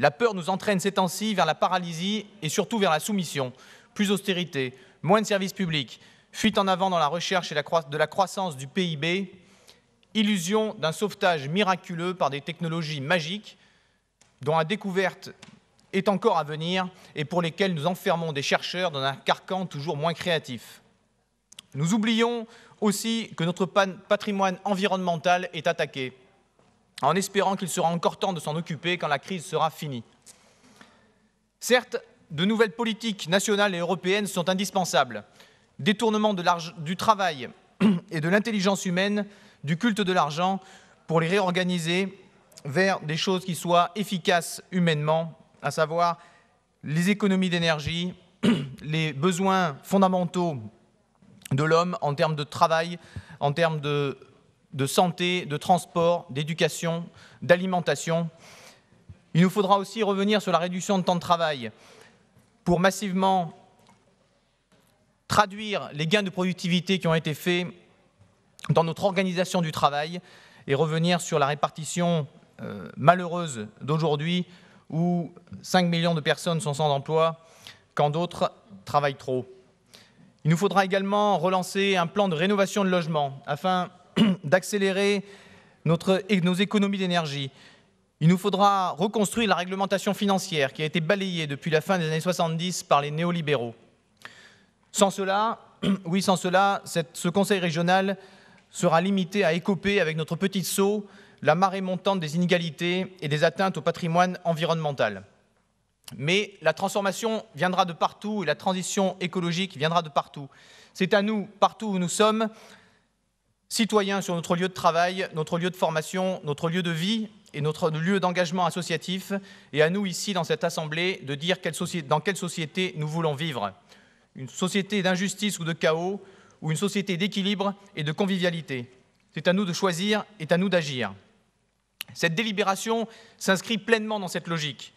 La peur nous entraîne ces temps-ci vers la paralysie et surtout vers la soumission. Plus d'austérité, moins de services publics, fuite en avant dans la recherche et de la croissance du PIB, illusion d'un sauvetage miraculeux par des technologies magiques dont la découverte est encore à venir et pour lesquelles nous enfermons des chercheurs dans un carcan toujours moins créatif. Nous oublions aussi que notre patrimoine environnemental est attaqué en espérant qu'il sera encore temps de s'en occuper quand la crise sera finie. Certes, de nouvelles politiques nationales et européennes sont indispensables. Détournement de du travail et de l'intelligence humaine, du culte de l'argent, pour les réorganiser vers des choses qui soient efficaces humainement, à savoir les économies d'énergie, les besoins fondamentaux de l'homme en termes de travail, en termes de de santé, de transport, d'éducation, d'alimentation. Il nous faudra aussi revenir sur la réduction de temps de travail pour massivement traduire les gains de productivité qui ont été faits dans notre organisation du travail et revenir sur la répartition euh, malheureuse d'aujourd'hui où 5 millions de personnes sont sans emploi quand d'autres travaillent trop. Il nous faudra également relancer un plan de rénovation de logements afin d'accélérer nos économies d'énergie. Il nous faudra reconstruire la réglementation financière qui a été balayée depuis la fin des années 70 par les néolibéraux. Sans cela, oui, sans cela, ce Conseil régional sera limité à écoper avec notre petit sceau la marée montante des inégalités et des atteintes au patrimoine environnemental. Mais la transformation viendra de partout et la transition écologique viendra de partout. C'est à nous, partout où nous sommes, citoyens sur notre lieu de travail, notre lieu de formation, notre lieu de vie et notre lieu d'engagement associatif, et à nous ici dans cette Assemblée de dire dans quelle société nous voulons vivre. Une société d'injustice ou de chaos, ou une société d'équilibre et de convivialité. C'est à nous de choisir, et à nous d'agir. Cette délibération s'inscrit pleinement dans cette logique.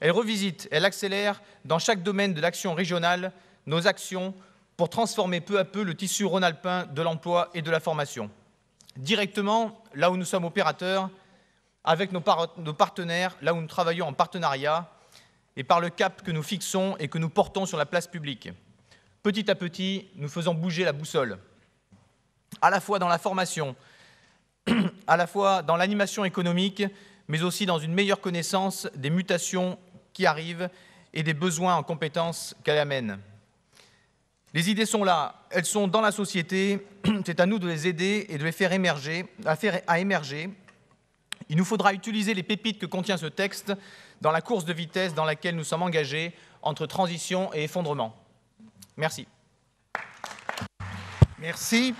Elle revisite, elle accélère dans chaque domaine de l'action régionale nos actions pour transformer peu à peu le tissu rhône-alpin de l'emploi et de la formation, directement là où nous sommes opérateurs, avec nos, partenaires, là où nous travaillons en partenariat, et par le cap que nous fixons et que nous portons sur la place publique. Petit à petit, nous faisons bouger la boussole, à la fois dans la formation, à la fois dans l'animation économique, mais aussi dans une meilleure connaissance des mutations qui arrivent et des besoins en compétences qu'elles amènent. Les idées sont là, elles sont dans la société, c'est à nous de les aider et de les faire émerger, à, faire, à émerger. Il nous faudra utiliser les pépites que contient ce texte dans la course de vitesse dans laquelle nous sommes engagés entre transition et effondrement. Merci. Merci.